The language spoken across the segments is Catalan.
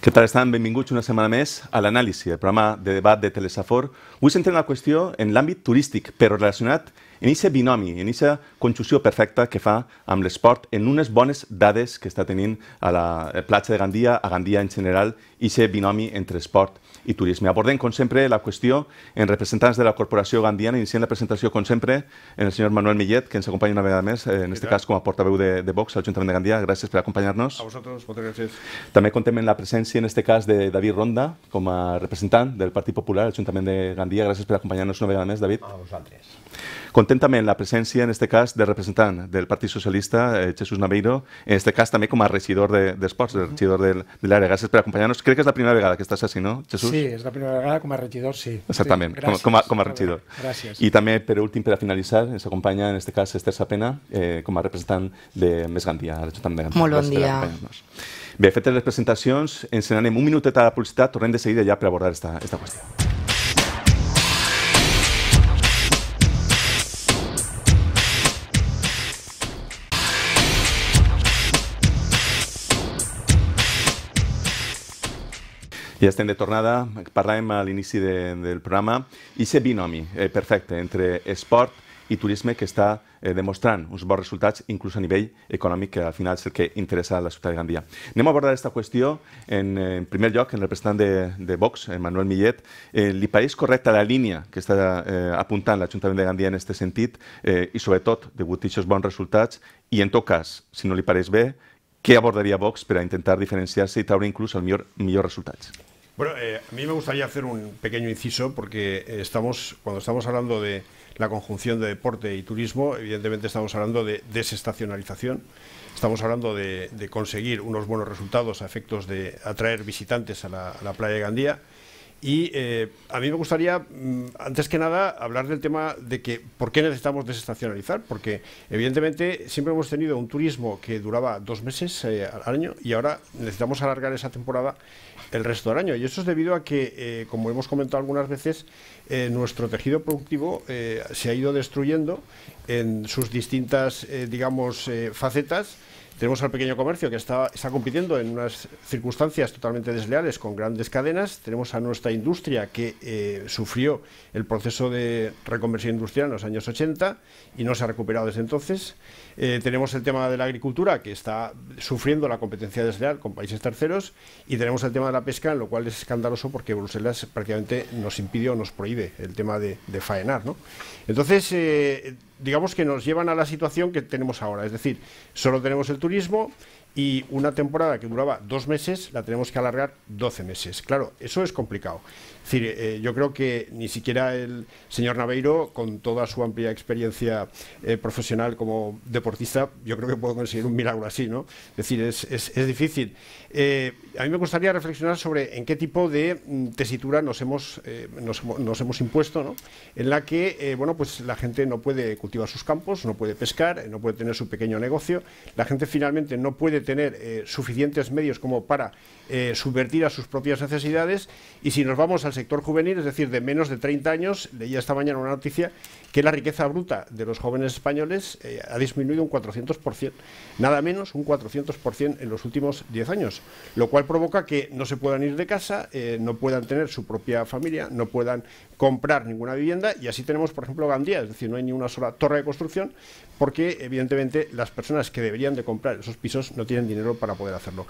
Què tal estan? Benvinguts una setmana més a l'anàlisi, el programa de debat de Telesafor. Avui centrem la qüestió en l'àmbit turístic, però relacionat en aquest binomi, en aquesta conjunció perfecta que fa amb l'esport, en unes bones dades que està tenint a la platja de Gandia, a Gandia en general, i aquest binomi entre esport i turisme. Abordem, com sempre, la qüestió en representants de la Corporació Gandiana, iniciant la presentació, com sempre, en el senyor Manuel Millet, que ens acompanya una vegada més, eh, en aquest cas com a portaveu de, de Vox, al l'Ajuntament de Gandia. Gràcies per acompanyar-nos. A vosaltres, moltes gràcies. També contem amb la presència, en aquest cas, de David Ronda, com a representant del Partit Popular, al l'Ajuntament de Gandia. Gràcies per acompanyar-nos una vegada més, David. A vosaltres. Contentament la presència, en aquest cas, del representant del Partit Socialista, eh, Jesús Naveiro, en aquest cas també com a regidor d'Esports, de, regidor de, de l'àrea. Gràcies per acompanyar-nos. Crec que és la primera vegada que estàs així, no, Jesús? Sí, és la primera vegada com a regidor, sí. Exactament, sí, com, com, a, com a regidor. Gràcies. I també, per últim, per a finalitzar, ens acompanya, en aquest cas, Esther Sapena, eh, com a representant de Més Gandia, a l'Ajuntament de Gandia. Molt bon dia. Bé, fetes les presentacions, ens n'anem un minutet a la publicitat, tornem de seguida ja per abordar esta, esta qüestió. I estem de tornada, parlàvem a l'inici de, del programa, i ser binomi eh, perfecte entre esport i turisme que està eh, demostrant uns bons resultats, inclús a nivell econòmic, que al final és el que interessa a la ciutat de Gandia. Anem a abordar aquesta qüestió en, en primer lloc, en representant de, de Vox, en Manuel Millet. Eh, li pareix correcta la línia que està eh, apuntant l'Ajuntament de Gandia en aquest sentit eh, i sobretot degut a aquests bons resultats i en tot cas, si no li pareix bé, què abordaria Vox per a intentar diferenciar-se i treure inclús els millors millor resultats? Bueno, eh, a mí me gustaría hacer un pequeño inciso porque eh, estamos, cuando estamos hablando de la conjunción de deporte y turismo, evidentemente estamos hablando de desestacionalización, estamos hablando de, conseguir unos buenos resultados a efectos de atraer visitantes a la, playa de Gandía. Y eh, a mí me gustaría, mm, antes que nada, hablar del tema de que por qué necesitamos desestacionalizar, porque evidentemente siempre hemos tenido un turismo que duraba dos meses al año y ahora necesitamos alargar esa temporada el resto del año. Y eso es debido a que, eh, como hemos comentado algunas veces, eh, nuestro tejido productivo eh, se ha ido destruyendo en sus distintas, digamos, facetas tenemos al pequeño comercio que está, está compitiendo en unas circunstancias totalmente desleales con grandes cadenas. Tenemos a nuestra industria que eh, sufrió el proceso de reconversión industrial en los años 80 y no se ha recuperado desde entonces. Eh, tenemos el tema de la agricultura que está sufriendo la competencia desleal con países terceros. Y tenemos el tema de la pesca, en lo cual es escandaloso porque Bruselas prácticamente nos o nos prohíbe el tema de, de faenar. ¿no? Entonces, eh, digamos que nos llevan a la situación que tenemos ahora. Es decir, solo tenemos el turismo turismo y una temporada que duraba dos meses la tenemos que alargar 12 meses. Claro, eso es complicado. Es decir, eh, eh, yo creo que ni siquiera el señor Naveiro, con toda su amplia experiencia eh, profesional como deportista, yo creo que puedo conseguir un milagro así, ¿no? Es decir, es, difícil. a mí me gustaría reflexionar sobre en qué tipo de mm, tesitura nos hemos, nos, hemos impuesto, ¿no? En la que, bueno, pues la gente no puede cultivar sus campos, no puede pescar, no puede tener su pequeño negocio, la gente finalmente no puede tener eh, suficientes medios como para eh, subvertir a sus propias necesidades. Y si nos vamos al sector juvenil, es decir, de menos de 30 años, leía esta mañana una noticia que la riqueza bruta de los jóvenes españoles eh, ha disminuido un 400%, nada menos un 400% en los últimos 10 años, lo cual provoca que no se puedan ir de casa, no puedan tener su propia familia, no puedan comprar ninguna vivienda y así tenemos, por ejemplo, Gandía, es decir, no hay ni una sola torre de construcción, porque evidentemente las personas que deberían de comprar esos pisos no tienen dinero para poder hacerlo.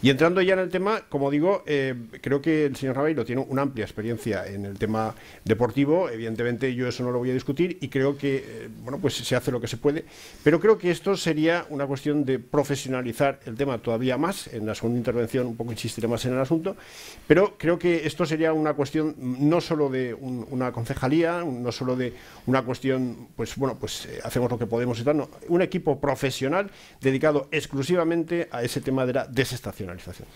Y entrando ya en el tema, como digo, eh, creo que el señor Rabeiro tiene una amplia experiencia en el tema deportivo, evidentemente yo eso no lo voy a discutir y creo que, eh, bueno, pues se hace lo que se puede, pero creo que esto sería una cuestión de profesionalizar el tema todavía más, en la segunda intervención un poco insistiré más en el asunto, pero creo que esto sería una cuestión no solo de una concejalía, no solo de una cuestión, pues bueno, pues eh, hacemos lo que podemos, no, un equipo profesional dedicado exclusivamente a ese tema de la desestacionalización.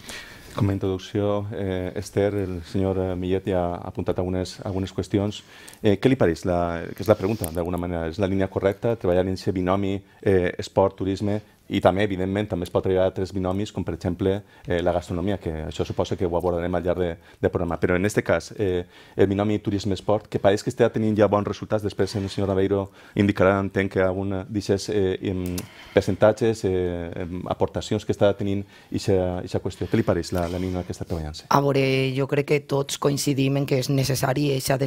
Com a introducció, eh, Esther, el senyor eh, Millet ja ha apuntat algunes, algunes qüestions. Eh, què li pareix? La, que és la pregunta, d'alguna manera. És la línia correcta? Treballar en aquest binomi eh, esport-turisme i també, evidentment, també es pot arribar a altres binomis, com per exemple eh, la gastronomia, que això suposa que ho abordarem al llarg del de programa. Però en aquest cas, eh, el binomi turisme-esport, que pareix que està tenint ja bons resultats, després el senyor Aveiro indicarà, entenc, que algun d'aquests eh, percentatges, eh, aportacions que està tenint aquesta qüestió. Què li pareix la, la nina que està treballant? A veure, jo crec que tots coincidim en que és necessari aquesta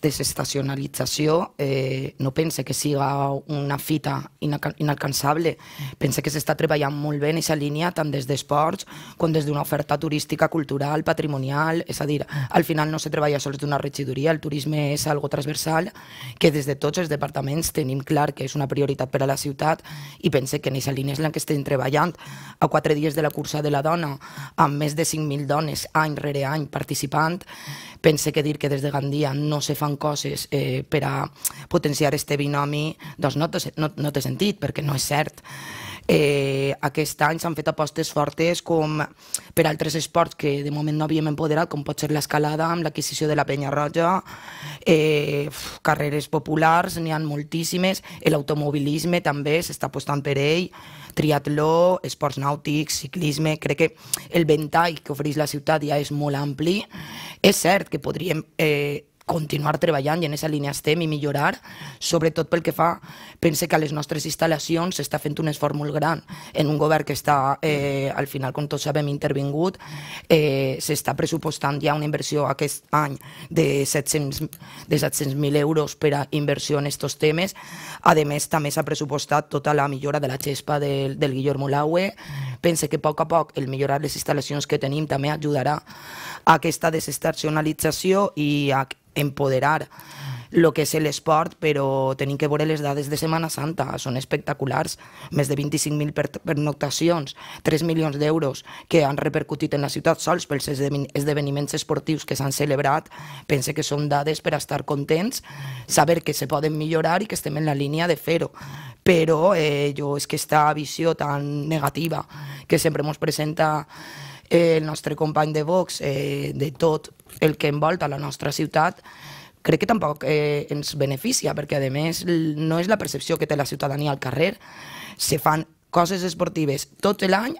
desestacionalització. Eh, no pense que siga una fita inalcançable, però Pensa que s'està treballant molt bé en aquesta línia, tant des d'esports com des d'una oferta turística, cultural, patrimonial, és a dir, al final no se treballa sols d'una regidoria, el turisme és algo transversal que des de tots els departaments tenim clar que és una prioritat per a la ciutat i pense que en aquesta línia és la que estem treballant. A quatre dies de la cursa de la dona, amb més de 5.000 dones any rere any participant, pense que dir que des de Gandia no se fan coses eh, per a potenciar este binomi, doncs no no, no té sentit, perquè no és cert. Eh, aquest any s'han fet apostes fortes com per altres esports que de moment no havíem empoderat, com pot ser l'escalada amb l'adquisició de la penya roja, eh, carreres populars, n'hi han moltíssimes, l'automobilisme també s'està apostant per ell, triatló, esports nàutics, ciclisme, crec que el ventall que ofereix la ciutat ja és molt ampli. És cert que podríem eh, continuar treballant i en aquesta línia estem i millorar, sobretot pel que fa, pense que a les nostres instal·lacions s'està fent un esforç molt gran en un govern que està, eh, al final, com tots sabem, intervingut, eh, s'està pressupostant ja una inversió aquest any de 700.000 de 700 euros per a inversió en aquests temes. A més, també s'ha pressupostat tota la millora de la xespa del, del Guillermo Laue, Pense que a poc a poc el millorar les instal·lacions que tenim també ajudarà a aquesta desestacionalització i a empoderar el que és l'esport, però tenim que veure les dades de Setmana Santa, són espectaculars, més de 25.000 pernoctacions, 3 milions d'euros que han repercutit en la ciutat sols pels esdeveniments esportius que s'han celebrat, pense que són dades per a estar contents, saber que se poden millorar i que estem en la línia de fer-ho però eh, jo és que aquesta visió tan negativa que sempre ens presenta eh, el nostre company de Vox eh, de tot el que envolta la nostra ciutat crec que tampoc eh, ens beneficia, perquè a més no és la percepció que té la ciutadania al carrer. Se fan coses esportives tot l'any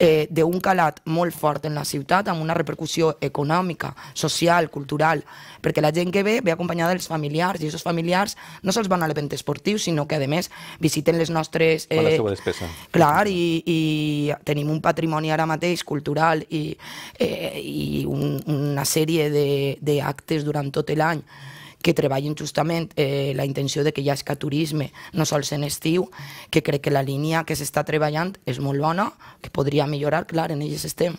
eh, d'un calat molt fort en la ciutat, amb una repercussió econòmica, social, cultural, perquè la gent que ve ve acompanyada dels familiars, i aquests familiars no sols van a l'event esportiu, sinó que, a més, visiten les nostres... Eh, la seva despesa. Clar, i, i tenim un patrimoni ara mateix cultural i, eh, i un, una sèrie d'actes durant tot l'any que treballin justament eh, la intenció de que hi ha turisme no sols en estiu, que crec que la línia que s'està treballant és molt bona, que podria millorar, clar, en elles estem.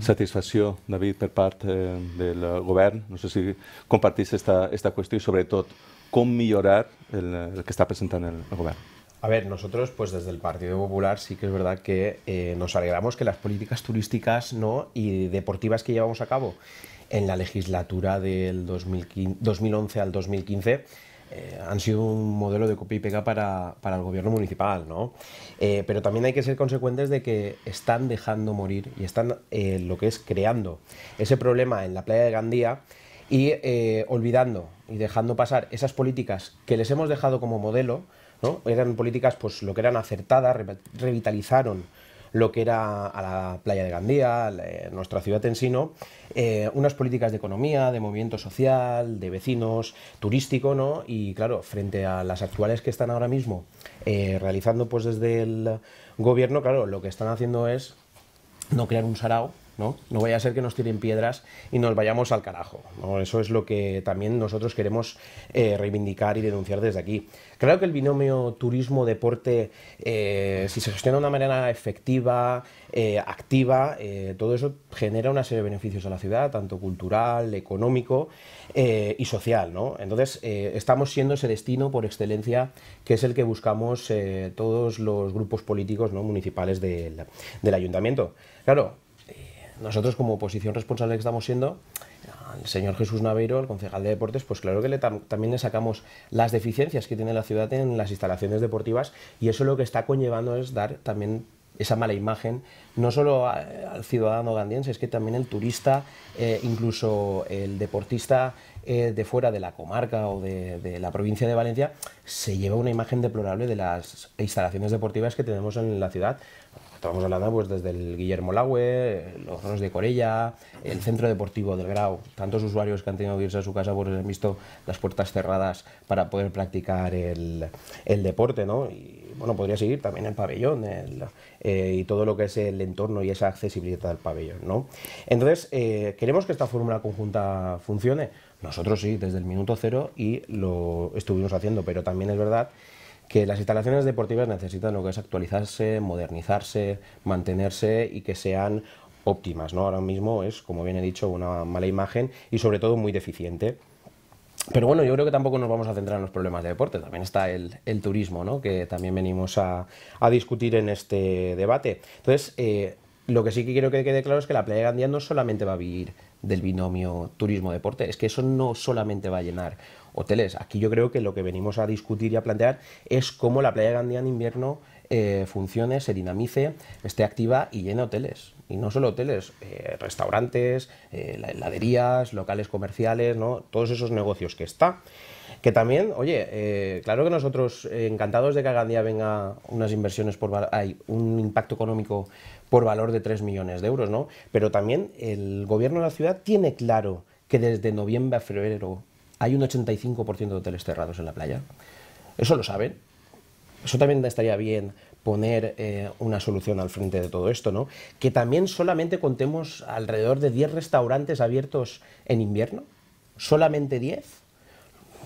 Satisfacció, David, per part eh, del govern. No sé si compartís esta, esta qüestió i, sobretot, com millorar el, el que està presentant el, el govern. A ver, nosotros pues desde el Partido Popular sí que es verdad que eh, nos alegramos que las políticas turísticas ¿no? y deportivas que llevamos a cabo en la legislatura del 2011 al 2015 eh, han sido un modelo de copia y pega para, el gobierno municipal, ¿no? Eh, pero también hay que ser consecuentes de que están dejando morir y están eh, lo que es creando ese problema en la playa de Gandía y olvidando y dejando pasar esas políticas que les hemos dejado como modelo, ¿no? Eran políticas, pues lo que eran acertadas, revitalizaron lo que era a la playa de Gandía, eh, nuestra ciudad en sí, eh, unas políticas de economía, de movimiento social, de vecinos, turístico, ¿no? Y claro, frente a las actuales que están ahora mismo eh, realizando pues desde el gobierno, claro, lo que están haciendo es no crear un sarao, ¿no? vaya a ser que nos tiren piedras y nos vayamos al carajo. ¿no? Eso es lo que también nosotros queremos eh, reivindicar y denunciar desde aquí. Claro que el binomio turismo-deporte, eh, si se gestiona de una manera efectiva, eh, activa, todo eso genera una serie de beneficios a la ciudad, tanto cultural, económico y social. ¿no? Entonces, estamos siendo ese destino por excelencia que es el que buscamos todos los grupos políticos ¿no? municipales del, del ayuntamiento. Claro, nosotros como oposición responsable que estamos siendo, al señor Jesús Naveiro, el concejal de deportes, pues claro que le también le sacamos las deficiencias que tiene la ciudad en las instalaciones deportivas y eso lo que está conllevando es dar también esa mala imagen, no solo al ciudadano gandiense, es que también el turista, eh, incluso el deportista eh, de fuera de la comarca o de, la provincia de Valencia, se lleva una imagen deplorable de las instalaciones deportivas que tenemos en la ciudad. Estamos hablando pues, desde el Guillermo Laue, los Ronos de Corella, el Centro Deportivo del Grau, tantos usuarios que han tenido que irse a su casa porque han visto las puertas cerradas para poder practicar el, deporte, ¿no? Y, bueno, podría seguir también el pabellón eh, y todo lo que es el entorno y esa accesibilidad del pabellón, ¿no? Entonces, eh, queremos que esta fórmula conjunta funcione. Nosotros sí, desde el minuto cero y lo estuvimos haciendo, pero también es verdad que las instalaciones deportivas necesitan lo que es actualizarse, modernizarse, mantenerse y que sean óptimas. ¿no? Ahora mismo es, como bien he dicho, una mala imagen y sobre todo muy deficiente. Pero bueno, yo creo que tampoco nos vamos a centrar en los problemas de deporte, también está el, turismo, ¿no? que también venimos a, discutir en este debate. Entonces, eh, lo que sí que quiero que quede claro es que la playa de Gandía no solamente va a vivir del binomio turismo-deporte, es que eso no solamente va a llenar hoteles. Aquí yo creo que lo que venimos a discutir y a plantear es cómo la playa Gandía en invierno eh, funcione, se dinamice, esté activa y llene hoteles. Y no solo hoteles, eh, restaurantes, eh, heladerías, locales comerciales, ¿no? todos esos negocios que está. Que también, oye, claro que nosotros encantados de que a Gandía venga unas inversiones por hay un impacto económico por valor de 3 millones de euros, ¿no? Pero también el gobierno de la ciudad tiene claro que desde noviembre a febrero hay un 85% de hoteles cerrados en la playa. Eso lo saben. Eso también estaría bien poner eh, una solución al frente de todo esto, ¿no? Que también solamente contemos alrededor de 10 restaurantes abiertos en invierno. Solamente 10.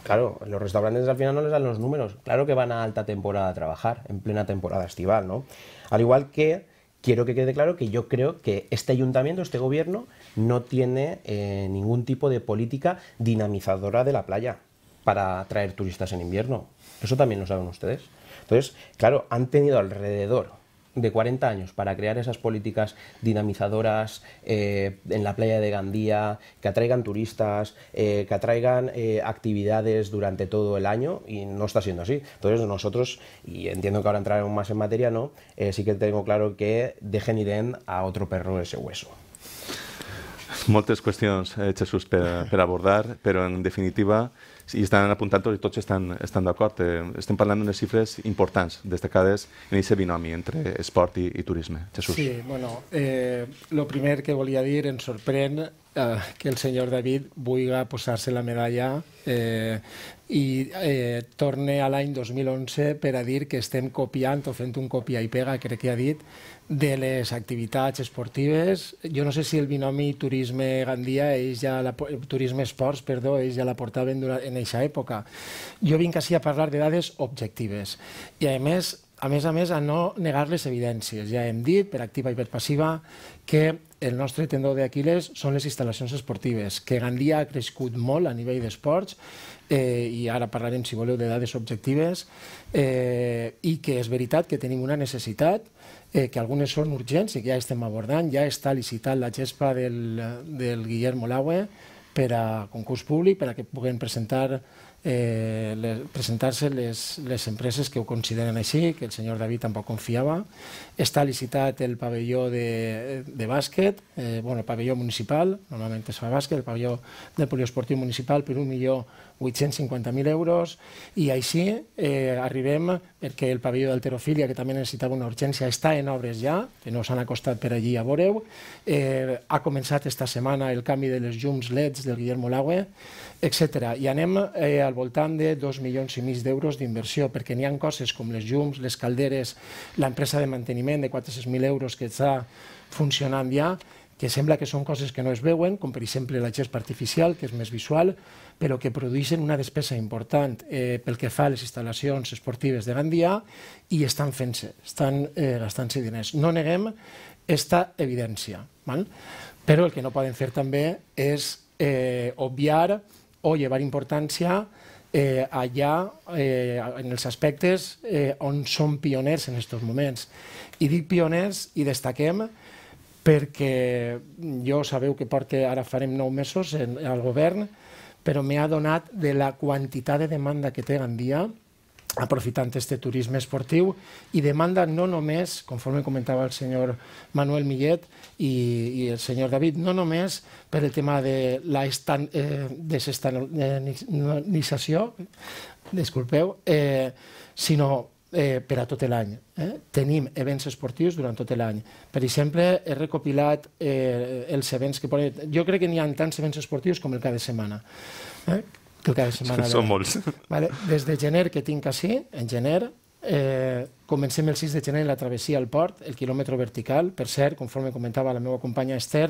Claro, los restaurantes al final no les dan los números. Claro que van a alta temporada a trabajar, en plena temporada estival, ¿no? Al igual que quiero que quede claro que yo creo que este ayuntamiento, este gobierno, no tiene eh, ningún tipo de política dinamizadora de la playa para atraer turistas en invierno. Eso también lo saben ustedes. Entonces, claro, han tenido alrededor de 40 años para crear esas políticas dinamizadoras eh, en la playa de Gandía, que atraigan turistas, eh, que atraigan eh, actividades durante todo el año y no está siendo así. Entonces nosotros, y entiendo que ahora entraremos más en materia, ¿no? sí que tengo claro que dejen ir a otro perro ese hueso. Muchas cuestiones, Jesús, sus abordar, pero en definitiva i estan apuntant tots i tots estan, estan d'acord. Eh, estem parlant d'unes xifres importants, destacades en aquest binomi entre esport i, i turisme. Jesús. Sí, bueno, eh, lo primer que volia dir, ens sorprèn Eh, que el senyor David vulgui posar-se la medalla eh, i eh, torne a l'any 2011 per a dir que estem copiant o fent un copia i pega, crec que ha dit, de les activitats esportives. Jo no sé si el binomi turisme-gandia, ells ja la, turisme-esports, perdó, ells ja la portaven durant, en aquesta època. Jo vinc així a parlar de dades objectives i, a més, a més a més, a no negar les evidències. Ja hem dit, per activa i per passiva, que el nostre tendó d'Aquiles són les instal·lacions esportives, que Gandia ha crescut molt a nivell d'esports, eh, i ara parlarem, si voleu, de dades objectives, eh, i que és veritat que tenim una necessitat, eh, que algunes són urgents i que ja estem abordant, ja està licitat la gespa del, del Guillermo Laue per a concurs públic, per a que puguem presentar eh, presentar-se les, les empreses que ho consideren així, que el senyor David tampoc confiava. Està licitat el pavelló de, de bàsquet, eh, bueno, el pavelló municipal, normalment es fa bàsquet, el pavelló del poliesportiu municipal per un milió 850.000 euros, i així eh, arribem, perquè el pavelló d'alterofília, que també necessitava una urgència, està en obres ja, que no s'han acostat per allí a veureu. Eh, ha començat esta setmana el canvi de les llums LEDs del Guillermo Laue, etc. I anem eh, al voltant de 2 milions i mig d'euros d'inversió, perquè n'hi ha coses com les llums, les calderes, l'empresa de manteniment de 400.000 euros que està funcionant ja, que sembla que són coses que no es veuen, com per exemple la gespa artificial, que és més visual, però que produeixen una despesa important eh, pel que fa a les instal·lacions esportives de Gandia i estan fent-se, estan eh, gastant-se diners. No neguem aquesta evidència, val? però el que no poden fer també és eh, obviar o llevar importància eh, allà eh, en els aspectes eh, on són pioners en aquests moments. I dic pioners i destaquem perquè jo sabeu que porte, ara farem nou mesos en, al govern, però m'he donat de la quantitat de demanda que té Gandia, aprofitant este turisme esportiu, i demanda no només, conforme comentava el senyor Manuel Millet i, i el senyor David, no només per el tema de la estan, eh, desestabilització, eh, disculpeu, eh, sinó eh, per a tot l'any. Eh? Tenim events esportius durant tot l'any. Per exemple, he recopilat eh, els events que poden... Jo crec que n'hi ha tants events esportius com el cada setmana. Eh? Que cada setmana Són molts. Vale? Des de gener que tinc així, en gener, Eh, comencem el 6 de gener la travessia al port, el quilòmetre vertical, per cert, conforme comentava la meva companya Esther,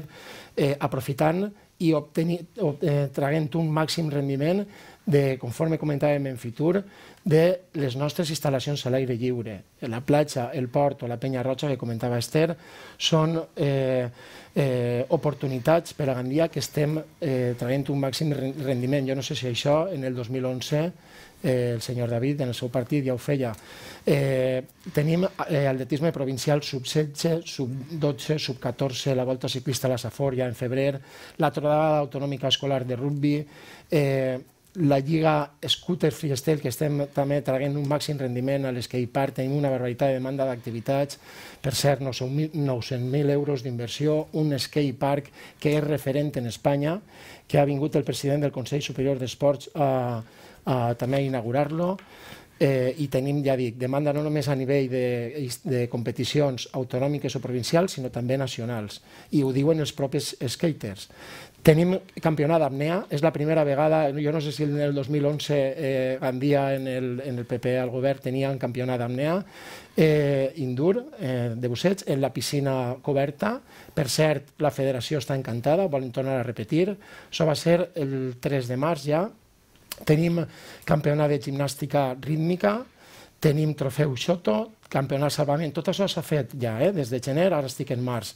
eh, aprofitant i obtenint, eh, traguent un màxim rendiment de, conforme comentàvem en Fitur, de les nostres instal·lacions a l'aire lliure. La platja, el port o la penya roja que comentava Esther són eh, eh, oportunitats per a Gandia que estem eh, traient un màxim rendiment. Jo no sé si això en el 2011 eh, el senyor David en el seu partit ja ho feia. Eh, tenim eh, atletisme provincial sub-16, sub-12, sub-14, la volta ciclista a la ja en febrer, la trobada autonòmica escolar de rugby, eh, la lliga Scooter Freestyle, que estem també traient un màxim rendiment a les que hi tenim una barbaritat de demanda d'activitats, per cert, 900.000 euros d'inversió, un skate park que és referent en Espanya, que ha vingut el president del Consell Superior d'Esports a, a, també a inaugurar-lo, eh, i tenim, ja dic, demanda no només a nivell de, de competicions autonòmiques o provincials, sinó també nacionals, i ho diuen els propis skaters. Tenim campionat d'apnea, és la primera vegada, jo no sé si en el 2011 eh, Gandia en el, en el PP e al govern tenia un campionat d'apnea, eh, indur, eh, de busseig, en la piscina coberta. Per cert, la federació està encantada, ho volen tornar a repetir. Això va ser el 3 de març ja. Tenim campionat de gimnàstica rítmica, tenim trofeu Xoto, campionat de salvament, tot això s'ha fet ja, eh? des de gener, ara estic en març.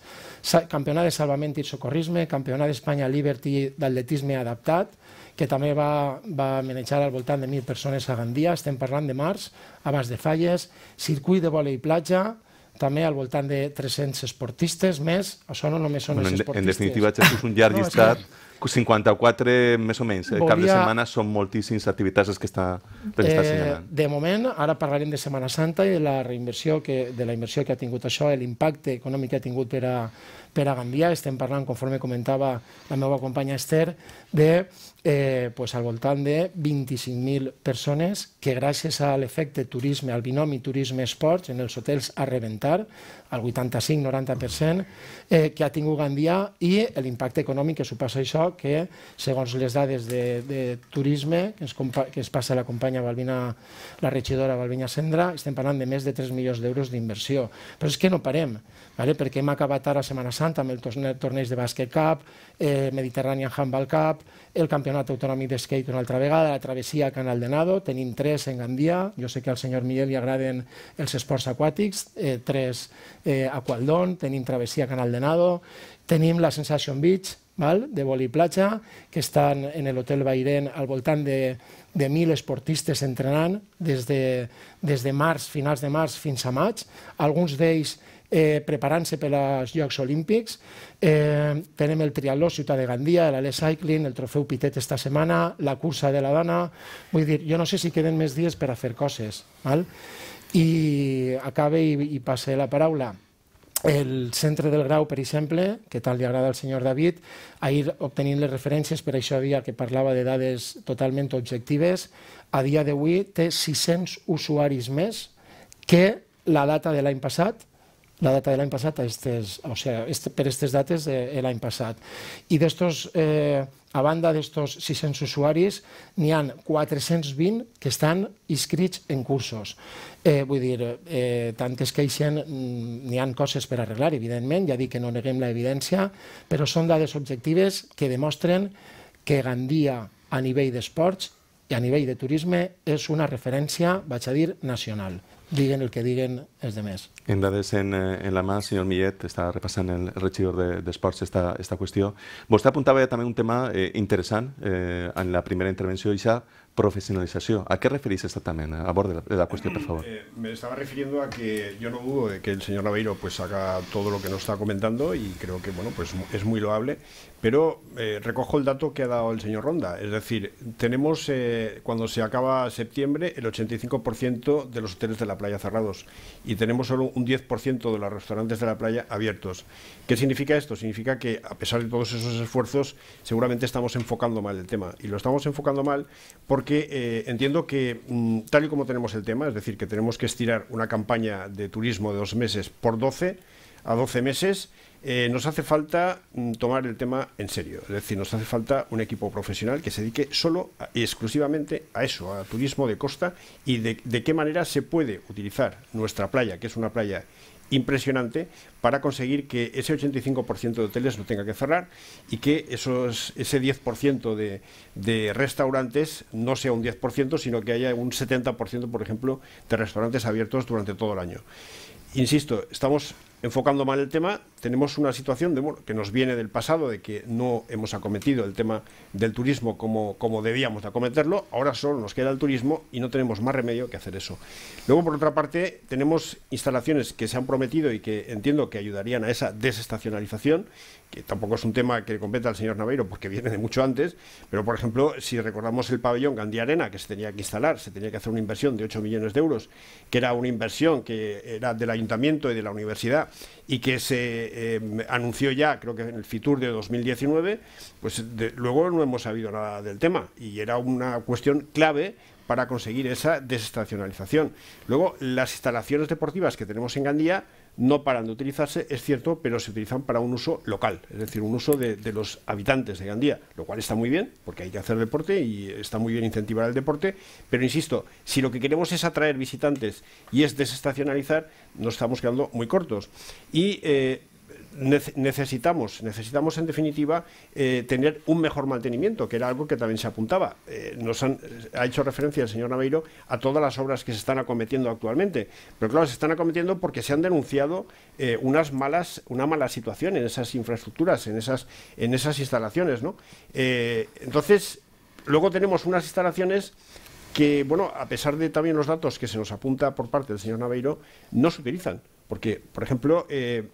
Campionat de salvament i socorrisme, campionat d'Espanya Liberty d'atletisme adaptat, que també va, va manejar al voltant de 1.000 persones a Gandia, estem parlant de març, abans de falles, circuit de vòlei i platja, també al voltant de 300 esportistes més, això no només són bueno, els esportistes. En definitiva, és un llarg no, llistat, que... 54 més o menys, Volia... cap de setmana són moltíssimes activitats les que està, les eh, està assenyalant. De moment, ara parlarem de Setmana Santa i de la reinversió que, de la inversió que ha tingut això, l'impacte econòmic que ha tingut per a, per a Gandia, estem parlant, conforme comentava la meva companya Esther, de eh, pues al voltant de 25.000 persones que gràcies a l'efecte turisme, al binomi turisme-esports, en els hotels a reventar, al 85-90% eh, que ha tingut Gandia i l'impacte econòmic que suposa això, que segons les dades de, de turisme que es, que es passa a la companya Balbina, la regidora Balbina Sendra, estem parlant de més de 3 milions d'euros d'inversió. Però és que no parem, vale? perquè hem acabat ara Setmana Santa amb el torneig de bàsquet cap, eh, Mediterranean Handball Cup, el campionat autonòmic d'esquate una altra vegada, la travessia a Canal de Nado, tenim tres en Gandia, jo sé que al senyor Miguel li agraden els esports aquàtics, eh, tres eh, a Qualdón, tenim Travessia Canal de Nado, tenim la Sensation Beach, val? de voli platja, que estan en l'hotel Bairén al voltant de, de mil esportistes entrenant des de, des de març, finals de març fins a maig, alguns d'ells eh, preparant-se per als Jocs Olímpics. Eh, tenem el triatló Ciutat de Gandia, l'Ale Cycling, el trofeu Pitet esta setmana, la cursa de la dona... Vull dir, jo no sé si queden més dies per a fer coses. Val? I acabe i, i passe la paraula. El centre del grau, per exemple, que tal li agrada al senyor David, ahir obtenint les referències, per això havia que parlava de dades totalment objectives, a dia d'avui té 600 usuaris més que la data de l'any passat, la data de l'any passat, estes, o sea, este, per aquestes dates de, de l'any passat. I d'estos eh, a banda d'estos 600 usuaris, n'hi ha 420 que estan inscrits en cursos. Eh, vull dir, eh, tant que es queixen, mm, n'hi ha coses per arreglar, evidentment, ja dic que no neguem la evidència, però són dades objectives que demostren que Gandia a nivell d'esports i a nivell de turisme és una referència, vaig a dir, nacional diguen el que diguen els de més. Hem dades en, eh, en la mà, senyor Millet, està repassant el, regidor d'Esports de, esta, esta qüestió. Vostè apuntava també un tema eh, interessant eh, en la primera intervenció, i profesionalización. ¿A qué referís esta también? Aborde la, la cuestión, por favor. Eh, me estaba refiriendo a que yo no dudo de que el señor Naveiro pues haga todo lo que nos está comentando y creo que bueno pues es muy loable, pero eh, recojo el dato que ha dado el señor Ronda, es decir, tenemos eh, cuando se acaba septiembre el 85% de los hoteles de la playa cerrados y tenemos solo un 10% de los restaurantes de la playa abiertos. ¿Qué significa esto? Significa que a pesar de todos esos esfuerzos seguramente estamos enfocando mal el tema y lo estamos enfocando mal porque porque eh, entiendo que mm, tal y como tenemos el tema, es decir, que tenemos que estirar una campaña de turismo de dos meses por 12 a 12 meses, eh, nos hace falta mm, tomar el tema en serio. Es decir, nos hace falta un equipo profesional que se dedique solo y exclusivamente a eso, a turismo de costa y de qué manera se puede utilizar nuestra playa, que es una playa impresionante para conseguir que ese 85% de hoteles no tenga que cerrar y que esos, ese 10% de, de, restaurantes no sea un 10%, sino que haya un 70%, por ejemplo, de restaurantes abiertos durante todo el año. Insisto, estamos enfocando mal el tema, tenemos una situación que nos viene del pasado, de que no hemos acometido el tema del turismo como, como debíamos de acometerlo, ahora solo nos queda el turismo y no tenemos más remedio que hacer eso. Luego, por otra parte, tenemos instalaciones que se han prometido y que entiendo que ayudarían a esa desestacionalización, que tampoco es un tema que compete al señor Naveiro porque viene de mucho antes, pero por ejemplo, si recordamos el pabellón Gandía Arena que se tenía que instalar, se tenía que hacer una inversión de 8 millones de euros, que era una inversión que era del ayuntamiento y de la universidad, y que se eh, anunció ya, creo que en el FITUR de 2019, pues luego no hemos sabido nada del tema y era una cuestión clave para conseguir esa desestacionalización. Luego, las instalaciones deportivas que tenemos en Gandía no paran de utilizarse, es cierto, pero se utilizan para un uso local, es decir, un uso de, los habitantes de Gandía, lo cual está muy bien, porque hay que hacer deporte y está muy bien incentivar el deporte, pero insisto, si lo que queremos es atraer visitantes y es desestacionalizar, nos estamos quedando muy cortos. Y eh, necesitamos, necesitamos en definitiva eh, tener un mejor mantenimiento, que era algo que también se apuntaba. Eh, nos han, eh, ha hecho referencia el señor Naveiro a todas las obras que se están acometiendo actualmente, pero claro, se están acometiendo porque se han denunciado unas malas, una mala situación en esas infraestructuras, en esas, en esas instalaciones, entonces, luego tenemos unas instalaciones que, bueno, a pesar de también los datos que se nos apunta por parte del señor Naveiro, no se utilizan. Porque, por ejemplo, eh,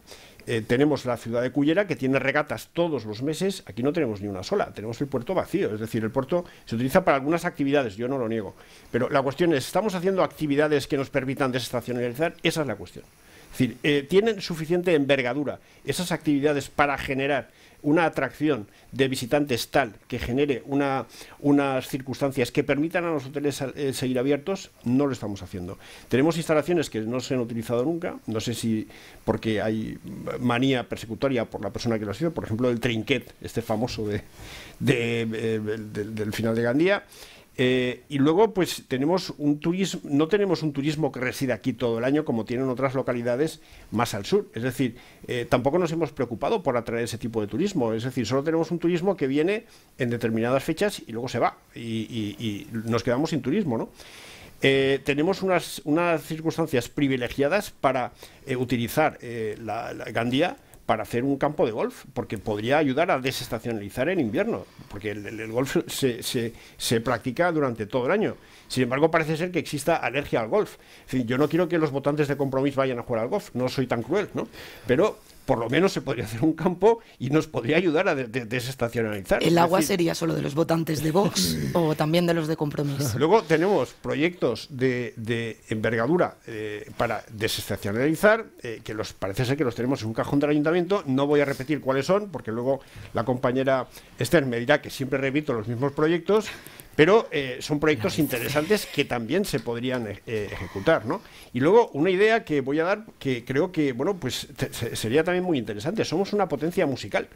eh, tenemos la ciudad de Cullera que tiene regatas todos los meses, aquí no tenemos ni una sola, tenemos el puerto vacío, es decir, el puerto se utiliza para algunas actividades, yo no lo niego, pero la cuestión es, ¿estamos haciendo actividades que nos permitan desestacionalizar? Esa es la cuestión. Es decir, eh, ¿tienen suficiente envergadura esas actividades para generar una atracción de visitantes tal que genere unas circunstancias que permitan a los hoteles eh, seguir abiertos, no lo estamos haciendo. Tenemos instalaciones que no se han utilizado nunca, no sé si porque hay manía persecutoria por la persona que lo ha sido, por ejemplo el trinquet, este famoso eh, del final de Gandía. Eh, y luego, pues tenemos un turismo, no tenemos un turismo que reside aquí todo el año como tienen otras localidades más al sur. Es decir, eh, tampoco nos hemos preocupado por atraer ese tipo de turismo. Es decir, solo tenemos un turismo que viene en determinadas fechas y luego se va y, nos quedamos sin turismo, ¿no? Eh, tenemos unas, circunstancias privilegiadas para utilizar la, la Gandía para hacer un campo de golf, porque podría ayudar a desestacionalizar el invierno, porque el, golf se, se, se, practica durante todo el año. Sin embargo, parece ser que exista alergia al golf. yo no quiero que los votantes de compromiso vayan a jugar al golf, no soy tan cruel, ¿no? Pero por lo menos se podría hacer un campo y nos podría ayudar a desestacionalizar. ¿El agua sería solo de los votantes de Vox o también de los de compromiso? Luego tenemos proyectos de, envergadura eh, para desestacionalizar, eh, que los parece ser que los tenemos en un cajón del ayuntamiento. No voy a repetir cuáles son, porque luego la compañera Esther me dirá que siempre repito los mismos proyectos. Pero eh, son proyectos interesantes que también se podrían eh, ejecutar, ¿no? Y luego una idea que voy a dar que creo que, bueno, pues sería también muy interesante. Somos una potencia musical.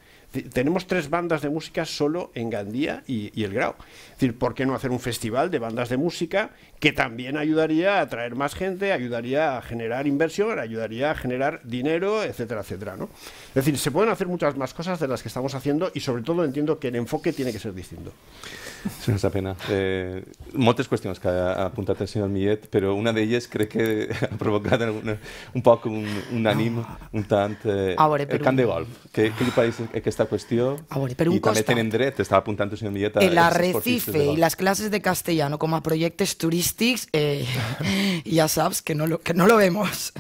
tenemos tres bandas de música solo en Gandía y, el Grau. Es decir, ¿por qué no hacer un festival de bandas de música que también ayudaría a atraer más gente, ayudaría a generar inversión, ayudaría a generar dinero, etcétera, etcétera, ¿no? Es decir, se pueden hacer muchas más cosas de las que estamos haciendo y sobre todo entiendo que el enfoque tiene que ser distinto. Sense pena. Eh, moltes qüestions que ha apuntat el senyor Millet, però una d'elles crec que ha provocat un, un poc un, un ànim un tant... Eh, veure, el camp un... de golf. Què, què li pareix aquesta qüestió? A veure, per un I costat, també tenen dret, estava apuntant el senyor Millet... A el arrecife i les classes de castellano com a projectes turístics, eh, ja saps que no lo, que no lo vemos.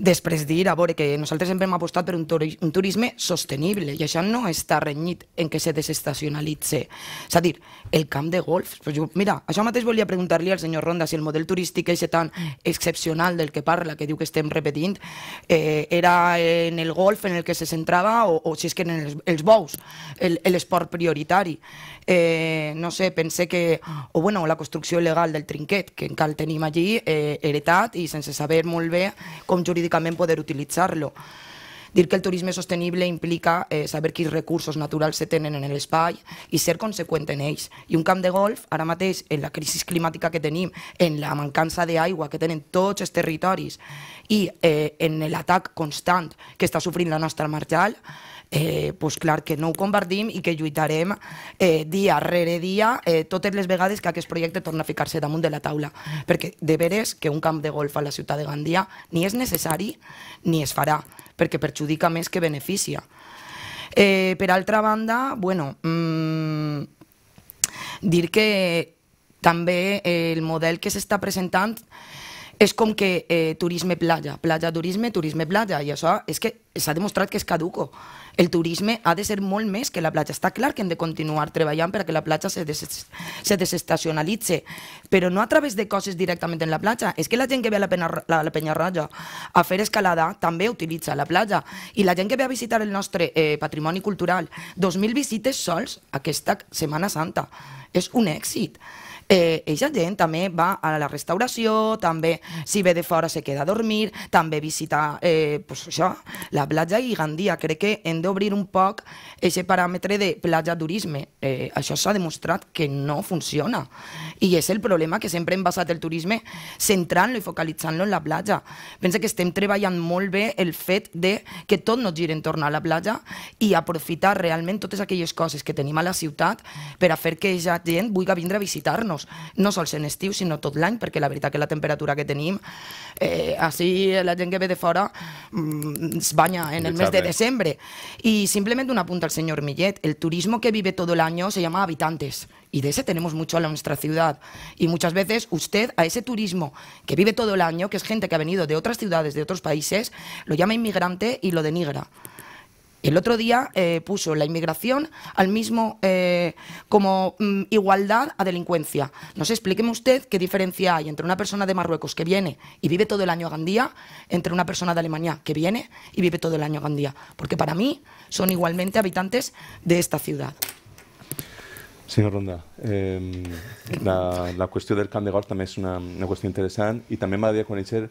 Després dir, a veure, que nosaltres sempre hem apostat per un, turi un turisme sostenible i això no està renyit en que se desestacionalitze. És a dir, el camp de golf... pues jo, mira, això mateix volia preguntar-li al senyor Ronda si el model turístic és tan excepcional del que parla, que diu que estem repetint, eh, era en el golf en el que se centrava o, o si és que en els, els bous, l'esport el, prioritari. Eh, no sé, pensé que... O bueno, la construcció legal del trinquet, que encara tenim allí, eh, heretat i sense saber molt bé com jurídic públicament poder utilitzar-lo. Dir que el turisme sostenible implica eh, saber quins recursos naturals se tenen en l'espai i ser conseqüent en ells. I un camp de golf, ara mateix, en la crisi climàtica que tenim, en la mancança d'aigua que tenen tots els territoris i eh, en l'atac constant que està sofrint la nostra marjal, eh, pues clar que no ho compartim i que lluitarem eh, dia rere dia eh, totes les vegades que aquest projecte torna a ficar-se damunt de la taula. Perquè de veres que un camp de golf a la ciutat de Gandia ni és necessari ni es farà, perquè perjudica més que beneficia. Eh, per altra banda, bueno, mmm, dir que també eh, el model que s'està presentant és com que eh, turisme platja, platja turisme, turisme platja, i això és que s'ha demostrat que és caduco el turisme ha de ser molt més que la platja. Està clar que hem de continuar treballant perquè la platja se, des se desestacionalitze, però no a través de coses directament en la platja. És que la gent que ve a la, pena, la, la Roja a fer escalada també utilitza la platja. I la gent que ve a visitar el nostre eh, patrimoni cultural, 2.000 visites sols aquesta Setmana Santa. És un èxit eh, eixa gent també va a la restauració, també si ve de fora se queda a dormir, també visita eh, pues això, la platja i Gandia. Crec que hem d'obrir un poc aquest paràmetre de platja-turisme. Eh, això s'ha demostrat que no funciona i és el problema que sempre hem basat el turisme centrant-lo i focalitzant-lo en la platja. Pensa que estem treballant molt bé el fet de que tot no en entorn a la platja i aprofitar realment totes aquelles coses que tenim a la ciutat per a fer que ja gent vulgui vindre a visitar-nos no solo en estiu, sino tot l'any, porque la es que la temperatura que tenim, eh, así la gent que ve de fora mm, en el mes de diciembre. Y simplemente un punta al señor Millet, el turismo que vive todo el año se llama habitantes, y de ese tenemos mucho a nuestra ciudad. Y muchas veces usted a ese turismo que vive todo el año, que es gente que ha venido de otras ciudades, de otros países, lo llama inmigrante y lo denigra. El otro día eh, puso la inmigración al mismo eh, como mm, igualdad a delincuencia. Nos explíqueme usted qué diferencia hay entre una persona de Marruecos que viene y vive todo el año a Gandía, entre una persona de Alemania que viene y vive todo el año a Gandía. Porque para mí son igualmente habitantes de esta ciudad. Señor Ronda, em, la, cuestión del Camp de es una cuestión una, y también y también me a conocer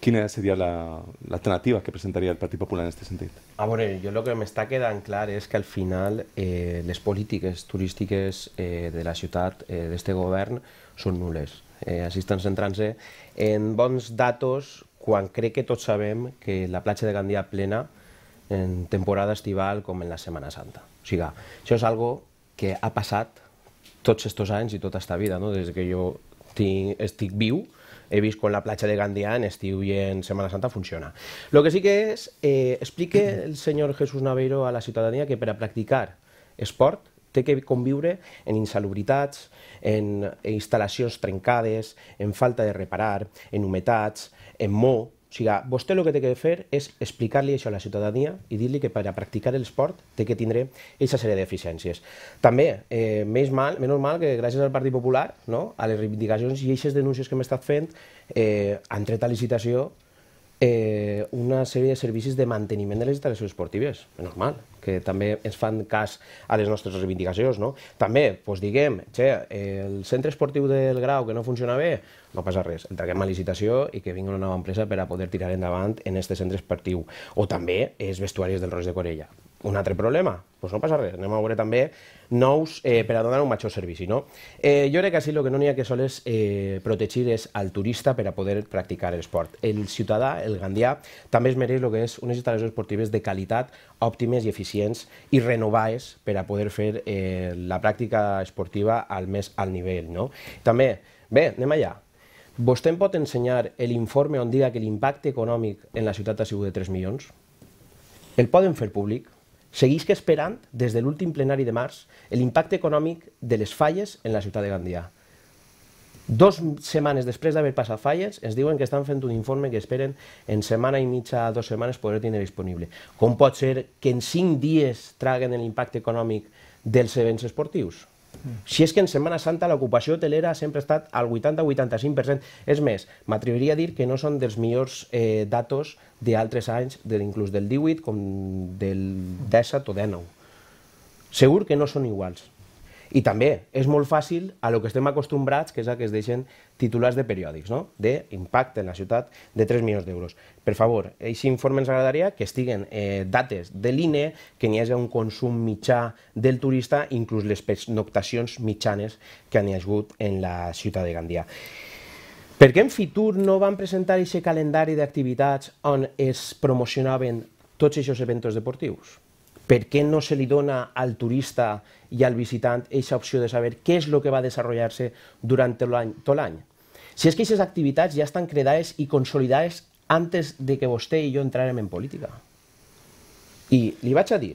Quina seria l'alternativa la, que presentaria el Partit Popular en aquest sentit? A veure, jo el que m'està quedant clar és que al final eh, les polítiques turístiques eh, de la ciutat, eh, d'este govern, són nules. Eh, així estan centrant-se en bons datos quan crec que tots sabem que la platja de Gandia plena en temporada estival com en la Setmana Santa. O sigui, això és algo que ha passat tots aquests anys i tota aquesta vida, no? des que jo tinc, estic viu, he vist con la platja de Gandia en estiu i en Semana Santa funciona. Lo que sí que és, eh, explique el senyor Jesús Naveiro a la ciutadania que per a practicar esport té que conviure en insalubritats, en instal·lacions trencades, en falta de reparar, en humetats, en mo, o sigui, vostè el que té que fer és explicar-li això a la ciutadania i dir-li que per a practicar l'esport té que tindre aquesta sèrie d'eficiències. També, eh, més mal, menys mal que gràcies al Partit Popular, no, a les reivindicacions i aquestes denúncies que hem estat fent, eh, han tret a licitació eh, una sèrie de servicis de manteniment de les instal·lacions esportives, normal, que també ens fan cas a les nostres reivindicacions, no? També, doncs diguem, che, el centre esportiu del Grau que no funciona bé, no passa res, entreguem a licitació i que vingui una nova empresa per a poder tirar endavant en aquest centre esportiu. O també els vestuaris del Ros de Corella un altre problema. Doncs pues no passa res, anem a veure també nous eh, per a donar un major servici. No? Eh, jo crec que així el que no n'hi ha que sol és eh, protegir és al turista per a poder practicar l'esport. El ciutadà, el gandià, també es mereix el que és unes instal·lacions esportives de qualitat, òptimes i eficients i renovades per a poder fer eh, la pràctica esportiva al més alt nivell. No? També, bé, anem allà. Vostè em pot ensenyar l'informe on diga que l'impacte econòmic en la ciutat ha sigut de 3 milions? El poden fer públic? que esperant, des de l'últim plenari de març, l'impacte econòmic de les falles en la ciutat de Gandia. Dos setmanes després d'haver passat falles, ens diuen que estan fent un informe que esperen en setmana i mitja, dues setmanes, poder tenir disponible. Com pot ser que en cinc dies traguen l'impacte econòmic dels events esportius? Si és que en Setmana Santa l'ocupació hotelera sempre ha estat al 80-85%. És més, m'atreviria a dir que no són dels millors eh, datos d'altres anys, de, inclús del 18 com del 17 o 19. Segur que no són iguals. I també és molt fàcil a lo que estem acostumbrats, que és a que es deixen titulars de periòdics, no? d'impacte en la ciutat de 3 milions d'euros. Per favor, aquest informe ens agradaria que estiguen eh, dates de l'INE, que n'hi hagi un consum mitjà del turista, inclús les noctacions mitjanes que n'hi ha hagut en la ciutat de Gandia. Per què en Fitur no van presentar aquest calendari d'activitats on es promocionaven tots aquests eventos deportius? Per què no se li dona al turista i al visitant aquesta opció de saber què és el que va desenvolupar-se durant tot l'any. Si és que aquestes activitats ja estan creades i consolidades antes de que vostè i jo entrarem en política. I li vaig a dir,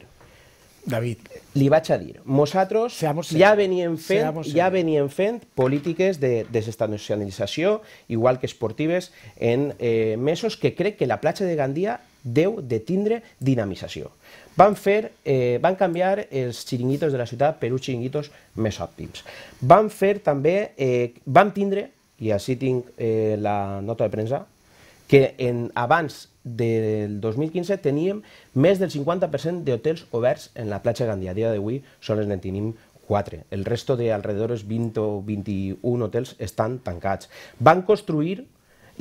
David. Li vaig a dir, nosaltres ja veníem fent, ja veníem fent polítiques de desestacionalització, igual que esportives, en eh, mesos que crec que la platja de Gandia deu de tindre dinamització. Van, fer, eh, van canviar els xiringuitos de la ciutat per uns xiringuitos més òptims. Van fer també, eh, van tindre, i així tinc eh, la nota de premsa, que en, abans del 2015 teníem més del 50% d'hotels oberts en la platja Gandia. A dia d'avui sols en tenim 4. El resto de 20 o 21 hotels estan tancats. Van construir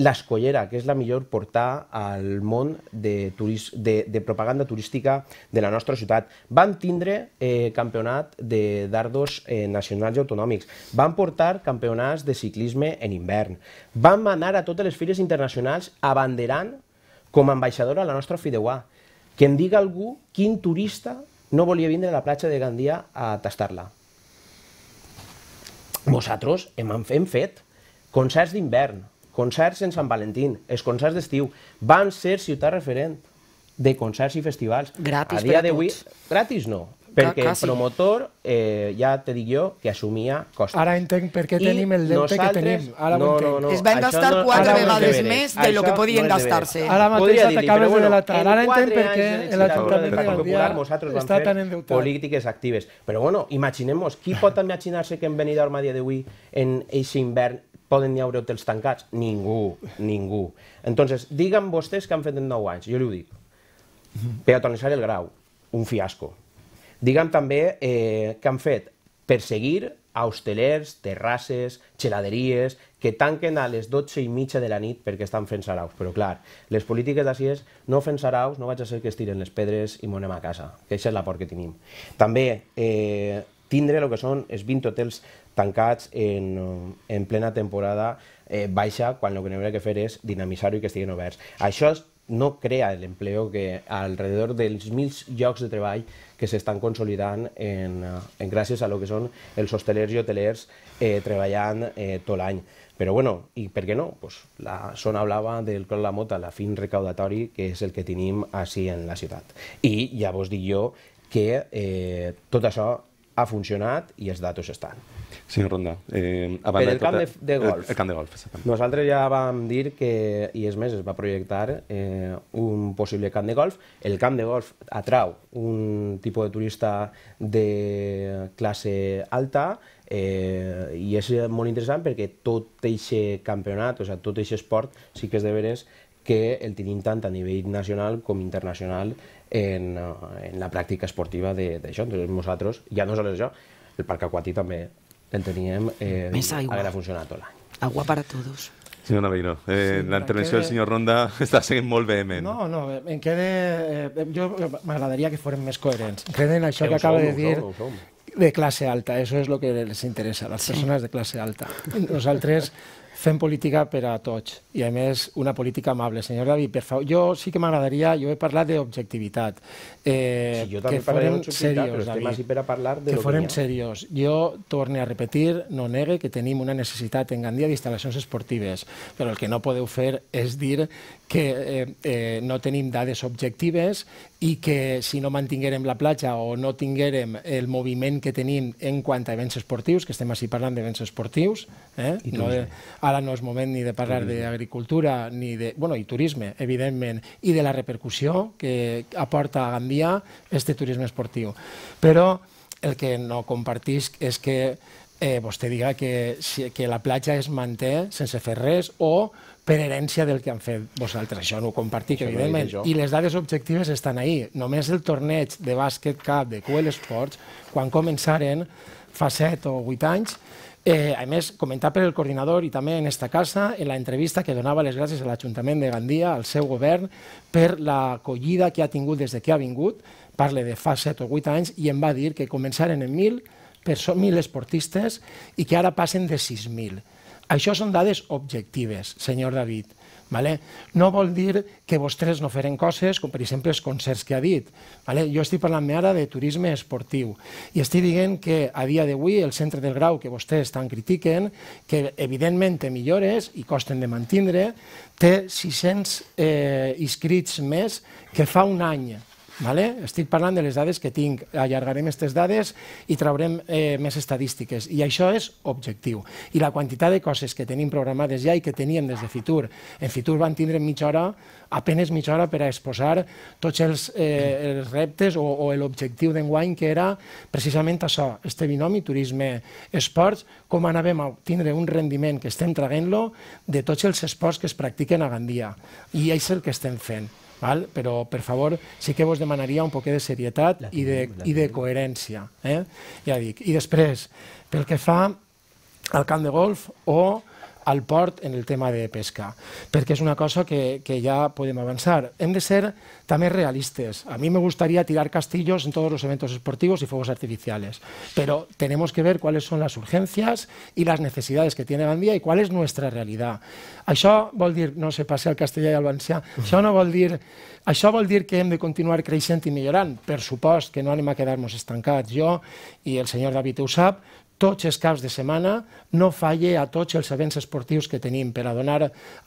l'Escollera, que és la millor portar al món de, turis, de, de propaganda turística de la nostra ciutat. Van tindre eh, campionat de dardos eh, nacionals i autonòmics, Van portar campionats de ciclisme en hivern, Van anar a totes les fires internacionals abanderant com a ambaixadora la nostra Fideuà. Que em diga algú quin turista no volia vindre a la platja de Gandia a tastar-la. Vosaltres hem, hem fet concerts d'hivern, concerts en Sant Valentín, els concerts d'estiu, van ser ciutat referent de concerts i festivals. Gratis a dia per a tots. Gratis no, perquè el promotor, eh, ja te dic jo, que assumia costos. Ara entenc per què tenim el deute que tenim. Ara no, no, no, es van gastar no, quatre vegades més de lo que podien no gastar-se. Ara mateix t'acabes de delatar. Ara entenc per què l'Ajuntament de Popular nosaltres està tan endeutat. polítiques actives. Però bueno, imaginem-nos, qui pot imaginar-se que hem venit a dia d'avui, en aquest invern, poden hi haure hotels tancats? Ningú, ningú. Entonces, digue'm vostès que han fet en 9 anys, jo li ho dic. Peatonalitzar el grau, un fiasco. Digue'm també eh, que han fet perseguir a hostelers, terrasses, xeladeries, que tanquen a les 12 i mitja de la nit perquè estan fent saraus. Però, clar, les polítiques d'ací és no fent saraus, no vaig a ser que estiren les pedres i m'anem a casa, que això és la por que tenim. També eh, tindre el que són els 20 hotels tancats en, eh, en plena temporada eh, baixa quan el que hauria que fer és dinamitzar-ho i que estiguin oberts. Això no crea l'empleo que alrededor dels mil llocs de treball que s'estan consolidant en, eh, en gràcies a lo que són els hostelers i hotelers eh, treballant eh, tot l'any. Però bueno, i per què no? Pues la zona blava del Clos La Mota, la fin recaudatori, que és el que tenim així en la ciutat. I ja vos dic jo que eh, tot això ha funcionat i els datos estan. Senyor Ronda, eh, a banda per el camp de, de golf. El, el camp de golf, exactament. Nosaltres ja vam dir que, i és més, es va projectar eh, un possible camp de golf. El camp de golf atrau un tipus de turista de classe alta, Eh, I és molt interessant perquè tot aquest campionat, o sigui, tot aquest esport, sí que és de veres que el tenim tant a nivell nacional com internacional en, en la pràctica esportiva d'això. nosaltres, ja no només jo, el parc Aquati també la teníem eh, haguera funcionat tot l'any. Agua para todos. Senyor Naveiro, eh, sí, la intervenció quede... del senyor Ronda està sent molt vehement. No, no, em quede... Eh, jo m'agradaria que foren més coherents. Creden això que, que acaba de dir de classe alta, eso es lo que les interesa, les sí. persones de classe alta. Nosaltres fem política per a tots i, a més, una política amable. Senyor David, per favor, jo sí que m'agradaria, jo he parlat d'objectivitat. Eh, sí, que farem serios però estem per a parlar de que farem serios Jo torne a repetir, no negue que tenim una necessitat en Gandia d'instal·lacions esportives, però el que no podeu fer és dir que eh, eh, no tenim dades objectives i que si no mantinguérem la platja o no tinguérem el moviment que tenim en quant a events esportius, que estem així parlant d'events esportius, eh? no ara no és moment ni de parlar d'agricultura ni de, bueno, i turisme, evidentment, i de la repercussió que aporta a Gandia este turisme esportiu. Però el que no compartisc és que eh, vostè diga que, que la platja es manté sense fer res o per herència del que han fet vosaltres. Això no ho compartic, Això evidentment. No I les dades objectives estan ahí. Només el torneig de bàsquet cap de QL Sports, quan començaren fa 7 o 8 anys, eh, a més, comentar per el coordinador i també en esta casa, en la entrevista que donava les gràcies a l'Ajuntament de Gandia, al seu govern, per l'acollida que ha tingut des de que ha vingut, parle de fa 7 o 8 anys, i em va dir que començaren en 1.000 1.000 esportistes i que ara passen de 6.000 això són dades objectives, senyor David. Vale? No vol dir que vostès no feren coses, com per exemple els concerts que ha dit. Vale? Jo estic parlant ara de turisme esportiu i estic dient que a dia d'avui el centre del grau que vostès tant critiquen, que evidentment té millores i costen de mantindre, té 600 eh, inscrits més que fa un any. Vale? Estic parlant de les dades que tinc. Allargarem aquestes dades i traurem eh, més estadístiques. I això és objectiu. I la quantitat de coses que tenim programades ja i que teníem des de Fitur. En Fitur van tindre mitja hora, apenes mitja hora, per a exposar tots els, eh, els reptes o, o l'objectiu d'enguany que era precisament això, este binomi turisme-esports, com anàvem a tindre un rendiment que estem traguent-lo de tots els esports que es practiquen a Gandia. I és el que estem fent val? però per favor sí que vos demanaria un poc de serietat i de, i de coherència. Eh? Ja dic. I després, pel que fa al camp de golf o al port en el tema de pesca, perquè és una cosa que, que ja podem avançar. Hem de ser també realistes. A mi me gustaría tirar castillos en tots els eventos esportius i fuegos artificials, però hem que veure quines són les urgències i les necessitats que tiene Gandia qual és la nostra realitat. Això vol dir, no sé, passar al castellà i al valencià, això no vol dir, això vol dir que hem de continuar creixent i millorant. Per supost que no anem a quedar-nos estancats. Jo, i el senyor David ho sap, tots els caps de setmana, no falle a tots els events esportius que tenim per a donar,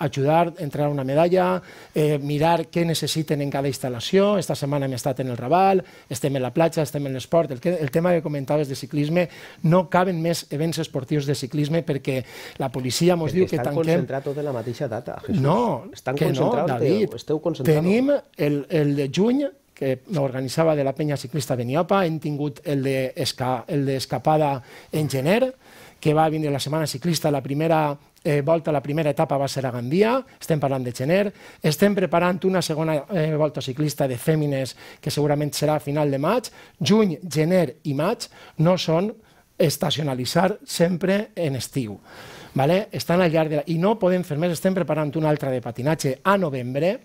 ajudar, entrar una medalla, eh, mirar què necessiten en cada instal·lació. Esta setmana hem estat en el Raval, estem en la platja, estem en l'esport. El, que, el tema que comentaves de ciclisme, no caben més events esportius de ciclisme perquè la policia ens diu que tanquem... Estan concentrats tots en la mateixa data, Jesús. No, estan que no, David. Esteu, concentrats. tenim el, el de juny que organitzava de la penya ciclista de Niopa, hem tingut el d'escapada de en gener, que va vindre la setmana ciclista, la primera eh, volta, la primera etapa va ser a Gandia, estem parlant de gener, estem preparant una segona eh, volta ciclista de fèmines, que segurament serà a final de maig, juny, gener i maig no són estacionalitzar sempre en estiu. Vale? Estan al llarg de la... I no podem fer més, estem preparant una altra de patinatge a novembre,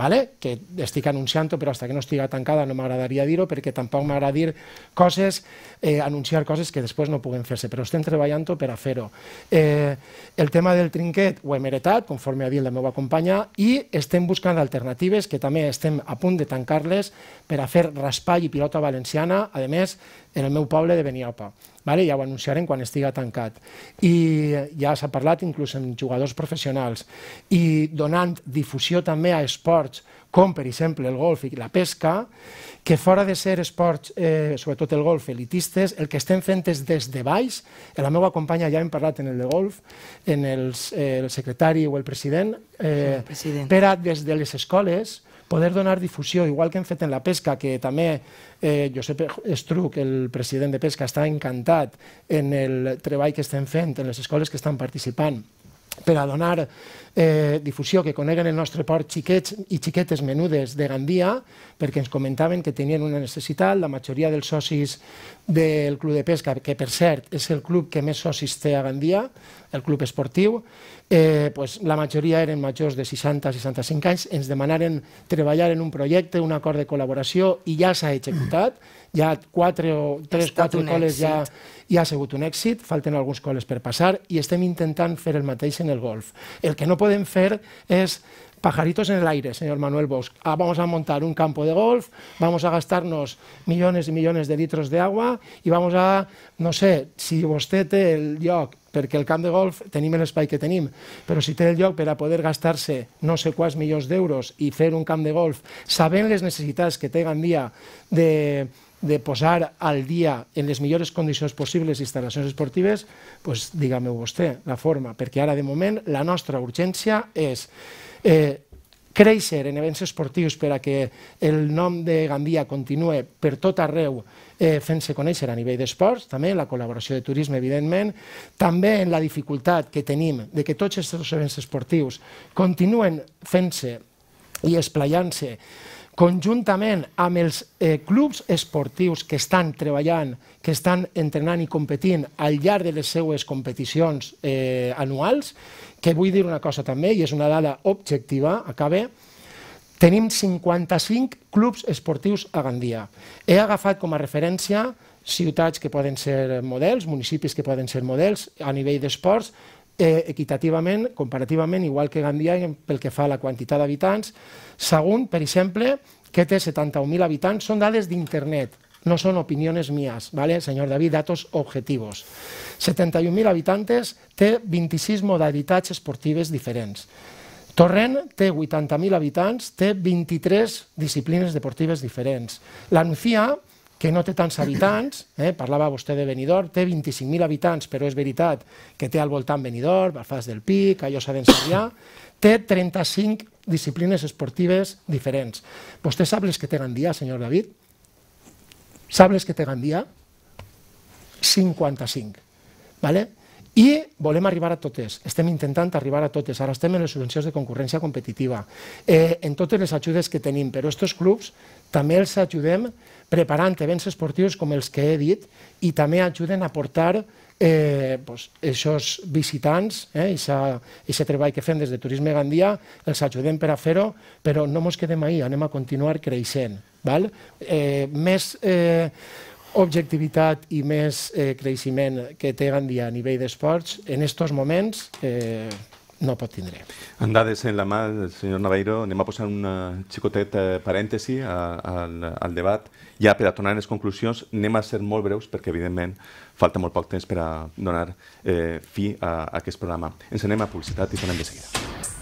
vale? que estic anunciant-ho, però hasta que no estiga tancada no m'agradaria dir-ho, perquè tampoc m'agrada dir coses, eh, anunciar coses que després no puguen fer-se, però estem treballant-ho per a fer-ho. Eh, el tema del trinquet ho hem heretat, conforme ha dit la meva companya, i estem buscant alternatives que també estem a punt de tancar-les per a fer raspall i pilota valenciana, a més, en el meu poble de Beniopa. Vale? Ja ho anunciarem quan estiga tancat. I ja s'ha parlat inclús amb jugadors professionals. I donant difusió també a esports esports, com per exemple el golf i la pesca, que fora de ser esports, eh, sobretot el golf, elitistes, el que estem fent és des de baix, la meva companya ja hem parlat en el de golf, en els, eh, el secretari o el president, eh, president. per a des de les escoles poder donar difusió, igual que hem fet en la pesca, que també eh, Josep Estruc, el president de pesca, està encantat en el treball que estem fent, en les escoles que estan participant per a donar eh, difusió, que coneguen el nostre port xiquets i xiquetes menudes de Gandia, perquè ens comentaven que tenien una necessitat, la majoria dels socis del Club de Pesca, que per cert és el club que més socis té a Gandia, el club esportiu, eh, pues, la majoria eren majors de 60 a 65 anys, ens demanaren treballar en un projecte, un acord de col·laboració, i ja s'ha executat, mm ha quatre o tres, quatre col·les ja, ja ha sigut un èxit, falten alguns col·les per passar i estem intentant fer el mateix en el golf. El que no podem fer és pajaritos en el aire, señor Manuel Bosch. Ah, vamos a montar un campo de golf, vamos a gastarnos millones y millones de litros de agua y vamos a, no sé, si vostè té el lloc, perquè el camp de golf tenim l'espai que tenim, però si té el lloc per a poder gastar-se no sé quants milions d'euros i fer un camp de golf, sabent les necessitats que té Gandia dia de, de posar al dia en les millores condicions possibles instal·lacions esportives, doncs digue-me vostè la forma, perquè ara de moment la nostra urgència és eh, créixer en events esportius per a que el nom de Gandia continue per tot arreu eh, fent-se conèixer a nivell d'esports, també la col·laboració de turisme, evidentment, també en la dificultat que tenim de que tots aquests events esportius continuen fent-se i esplaiant se conjuntament amb els eh, clubs esportius que estan treballant, que estan entrenant i competint al llarg de les seues competicions eh, anuals, que vull dir una cosa també, i és una dada objectiva, acaba, tenim 55 clubs esportius a Gandia. He agafat com a referència ciutats que poden ser models, municipis que poden ser models a nivell d'esports, eh, equitativament, comparativament, igual que Gandia pel que fa a la quantitat d'habitants. Segon, per exemple, que té 71.000 habitants, són dades d'internet, no són opinions mies, ¿vale? senyor David, datos objetivos. 71.000 habitants té 26 modalitats esportives diferents. Torrent té 80.000 habitants, té 23 disciplines deportives diferents. Nucía, que no té tants habitants, eh? parlava vostè de Benidorm, té 25.000 habitants, però és veritat que té al voltant Benidorm, Fas del Pic, allò s'ha d'ensenyar, té 35 disciplines esportives diferents. Vostè sap les que té Gandia, senyor David? Sap les que té Gandia? 55. ¿vale? I volem arribar a totes, estem intentant arribar a totes, ara estem en les subvencions de concurrència competitiva, eh, en totes les ajudes que tenim, però aquests clubs també els ajudem preparant events esportius com els que he dit i també ajuden a portar eh, doncs, aquests visitants, eh, aquest treball que fem des de Turisme Gandia, els ajudem per a fer-ho, però no ens quedem ahí, anem a continuar creixent. Val? Eh, més eh, objectivitat i més eh, creixement que té Gandia a nivell d'esports, en aquests moments eh, no pot tindre. Amb dades en la mà, senyor Naveiro, anem a posar un xicotet eh, parèntesi a, a, al, al debat. Ja per a a les conclusions, anem a ser molt breus perquè, evidentment, falta molt poc temps per a donar eh, fi a, a aquest programa. Ens anem a publicitat i tornem de seguida.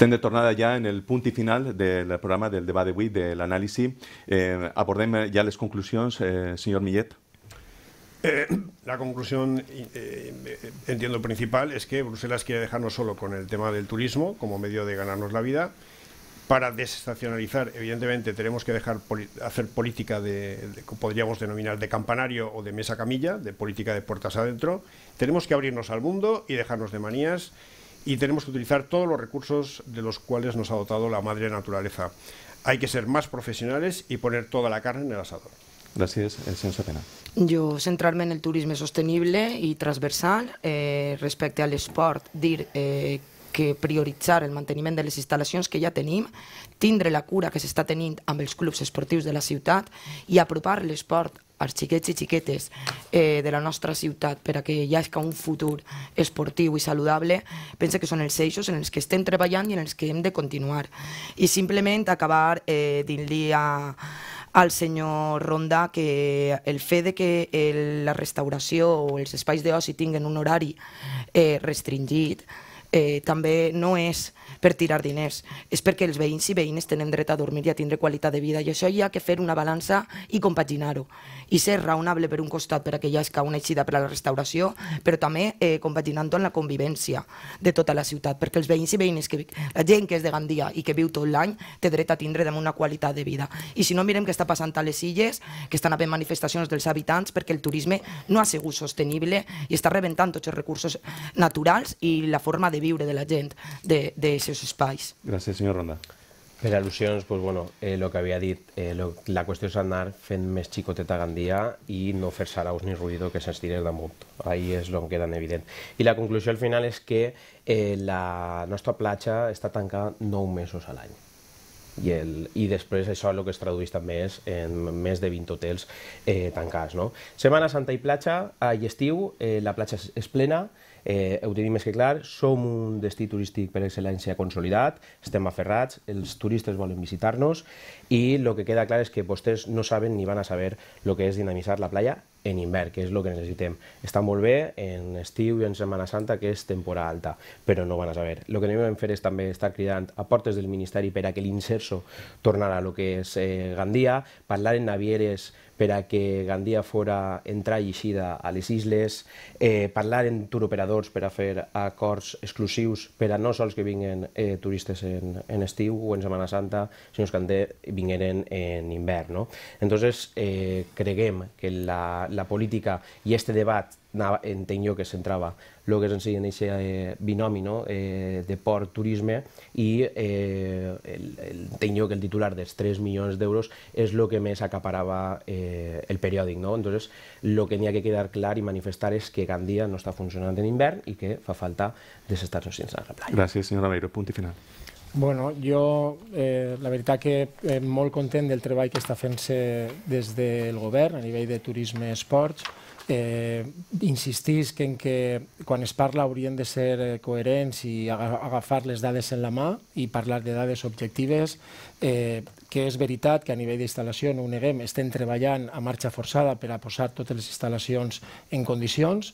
Estén de tornada ya en el punto final del programa del debate, WIT, del análisis Eh, ya conclusiones, señor eh, señor Millet. Eh, la conclusión, eh, entiendo principal, es que Bruselas quiere dejarnos solo con el tema del turismo como medio de ganarnos la vida. Para desestacionalizar, evidentemente, tenemos que dejar hacer política de, podríamos denominar de campanario o de mesa camilla, de política de puertas adentro. Tenemos que abrirnos al mundo y dejarnos de manías y tenemos que utilizar todos los recursos de los cuales nos ha dotado la madre naturaleza. Hay que ser más profesionales y poner toda la carne en el asador. Gracias, señor Sapena. Yo, centrarme en el turismo sostenible y transversal eh, al sport dir eh, que prioritzar el manteniment de les instal·lacions que ja tenim, tindre la cura que s'està tenint amb els clubs esportius de la ciutat i apropar l'esport als xiquets i xiquetes eh, de la nostra ciutat per a que hi hagi un futur esportiu i saludable, pensa que són els eixos en els que estem treballant i en els que hem de continuar. I simplement acabar eh, dint-li a, al senyor Ronda que el fet de que el, eh, la restauració o els espais d'oci tinguen un horari eh, restringit eh, també no és per tirar diners, és perquè els veïns i veïnes tenen dret a dormir i a tindre qualitat de vida i això hi ha que fer una balança i compaginar-ho i ser raonable per un costat perquè hi ha una eixida per a la restauració però també eh, compaginant-ho amb la convivència de tota la ciutat perquè els veïns i veïnes, que, la gent que és de Gandia i que viu tot l'any té dret a tindre una qualitat de vida i si no mirem què està passant a les illes que estan havent manifestacions dels habitants perquè el turisme no ha sigut sostenible i està rebentant tots els recursos naturals i la forma de viure de la gent d'aquests espais. Gràcies, senyor Ronda. Per al·lusions, pues, bueno, eh, lo que havia dit, eh, lo, la qüestió és anar fent més xicoteta Gandia i no fer saraus ni ruïdo que se'ns tiri damunt. Ahí és el que queda en evident. I la conclusió al final és que eh, la nostra platja està tancada 9 mesos a l'any. I, el, I després això el que es tradueix també és en més de 20 hotels eh, tancats. No? Setmana Santa i platja, a l'estiu eh, la platja és plena, Eh, ho tenim més que clar, som un destí turístic per excel·lència consolidat, estem aferrats, els turistes volen visitar-nos i el que queda clar és que vostès no saben ni van a saber el que és dinamitzar la playa en invern, que és el que necessitem. Està molt bé en estiu i en Setmana Santa, que és temporada alta, però no van a saber. El que anem a fer és també estar cridant a portes del Ministeri per a que l'inserso tornarà a el que és eh, Gandia, parlar en navieres per a que Gandia fora entrar i eixida a les isles, eh, parlar en turoperadors per a fer acords exclusius per a no sols que vinguin eh, turistes en, en estiu o en Semana Santa, sinó que també vingueren en invern. No? Entonces, eh, creguem que la, la política i este debat anava, entenc jo que centrava el que és en si en aquest eh, binomi no? eh, de port-turisme i eh, el, el, entenc jo que el titular dels 3 milions d'euros és el que més acaparava eh, el periòdic. No? Entonces, el que n'hi ha que quedar clar i manifestar és que Gandia no està funcionant en invern i que fa falta desestar-nos sense la playa. Gràcies, senyora Meiro. Punt i final. Bueno, jo eh, la veritat que eh, molt content del treball que està fent-se des del govern a nivell de turisme i esports eh, en que quan es parla haurien de ser eh, coherents i agafar les dades en la mà i parlar de dades objectives, eh, que és veritat que a nivell d'instal·lació, no ho neguem, estem treballant a marxa forçada per a posar totes les instal·lacions en condicions,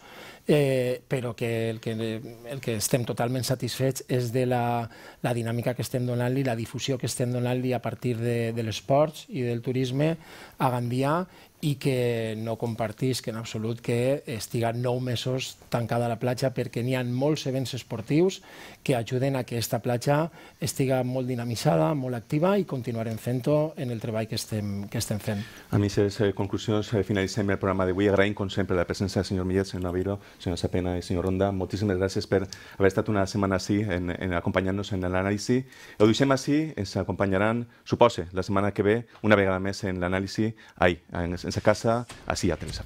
eh, però que el, que el que estem totalment satisfets és de la, la dinàmica que estem donant-li, la difusió que estem donant-li a partir de, l'esport i del turisme a Gandia i que no compartisc en absolut que estiga nou mesos tancada la platja perquè n'hi ha molts events esportius que ajuden a que aquesta platja estiga molt dinamitzada, molt activa i continuarem fent-ho en el treball que estem, que estem fent. A mi, les eh, conclusions eh, finalitzem el programa d'avui. Agraïm, com sempre, la presència del senyor Millet, senyor Naviro, senyor Sapena i senyor Ronda. Moltíssimes gràcies per haver estat una setmana així en, en acompanyar-nos en l'anàlisi. Ho deixem així, ens acompanyaran, supose, la setmana que ve, una vegada més en l'anàlisi, ai, en en esa casa, así a Teresa